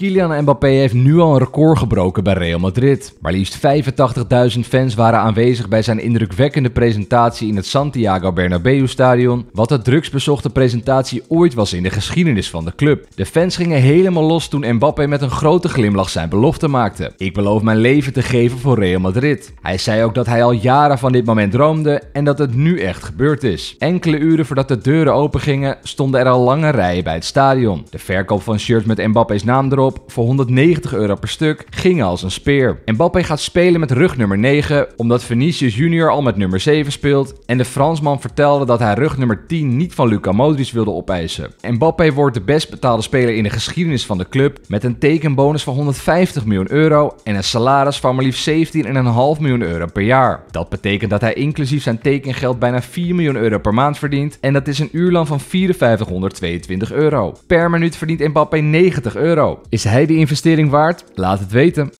Kylian Mbappé heeft nu al een record gebroken bij Real Madrid. Maar liefst 85.000 fans waren aanwezig bij zijn indrukwekkende presentatie in het Santiago Bernabeu stadion, wat de drugsbezochte presentatie ooit was in de geschiedenis van de club. De fans gingen helemaal los toen Mbappé met een grote glimlach zijn belofte maakte. Ik beloof mijn leven te geven voor Real Madrid. Hij zei ook dat hij al jaren van dit moment droomde en dat het nu echt gebeurd is. Enkele uren voordat de deuren opengingen, stonden er al lange rijen bij het stadion. De verkoop van shirts met Mbappé's naam erop voor 190 euro per stuk gingen als een speer. Mbappé gaat spelen met rug nummer 9 omdat Vinicius Junior al met nummer 7 speelt en de Fransman vertelde dat hij rug nummer 10 niet van Luca Modric wilde opeisen. Mbappé wordt de best betaalde speler in de geschiedenis van de club met een tekenbonus van 150 miljoen euro en een salaris van maar liefst 17,5 miljoen euro per jaar. Dat betekent dat hij inclusief zijn tekengeld bijna 4 miljoen euro per maand verdient en dat is een uurloon van 5422 euro. Per minuut verdient Mbappé 90 euro. Is hij de investering waard? Laat het weten.